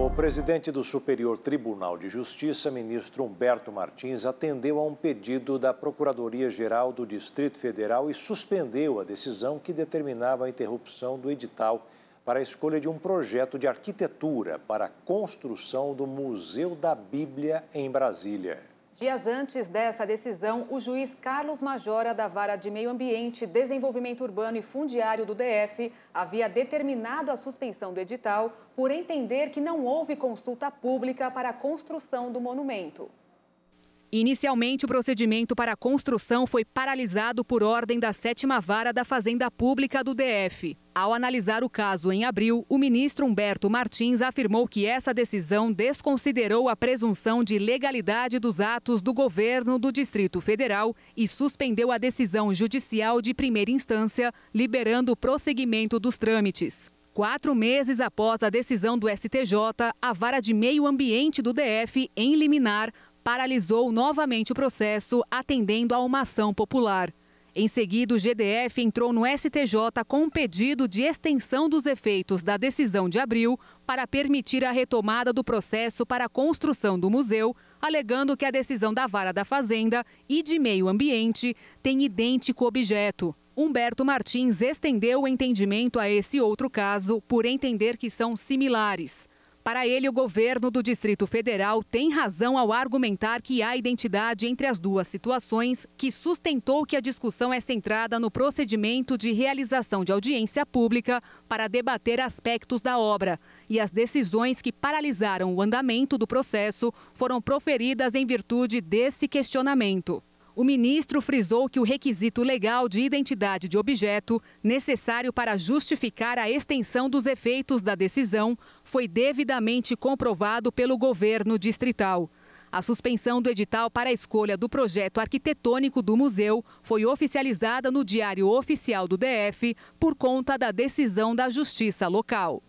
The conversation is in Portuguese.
O presidente do Superior Tribunal de Justiça, ministro Humberto Martins, atendeu a um pedido da Procuradoria-Geral do Distrito Federal e suspendeu a decisão que determinava a interrupção do edital para a escolha de um projeto de arquitetura para a construção do Museu da Bíblia em Brasília. Dias antes dessa decisão, o juiz Carlos Majora, da Vara de Meio Ambiente, Desenvolvimento Urbano e Fundiário do DF, havia determinado a suspensão do edital por entender que não houve consulta pública para a construção do monumento. Inicialmente, o procedimento para a construção foi paralisado por ordem da sétima vara da Fazenda Pública do DF. Ao analisar o caso em abril, o ministro Humberto Martins afirmou que essa decisão desconsiderou a presunção de legalidade dos atos do governo do Distrito Federal e suspendeu a decisão judicial de primeira instância, liberando o prosseguimento dos trâmites. Quatro meses após a decisão do STJ, a Vara de Meio Ambiente do DF, em liminar, paralisou novamente o processo, atendendo a uma ação popular. Em seguida, o GDF entrou no STJ com um pedido de extensão dos efeitos da decisão de abril para permitir a retomada do processo para a construção do museu, alegando que a decisão da Vara da Fazenda e de Meio Ambiente tem idêntico objeto. Humberto Martins estendeu o entendimento a esse outro caso por entender que são similares. Para ele, o governo do Distrito Federal tem razão ao argumentar que há identidade entre as duas situações, que sustentou que a discussão é centrada no procedimento de realização de audiência pública para debater aspectos da obra. E as decisões que paralisaram o andamento do processo foram proferidas em virtude desse questionamento. O ministro frisou que o requisito legal de identidade de objeto, necessário para justificar a extensão dos efeitos da decisão, foi devidamente comprovado pelo governo distrital. A suspensão do edital para a escolha do projeto arquitetônico do museu foi oficializada no Diário Oficial do DF por conta da decisão da Justiça Local.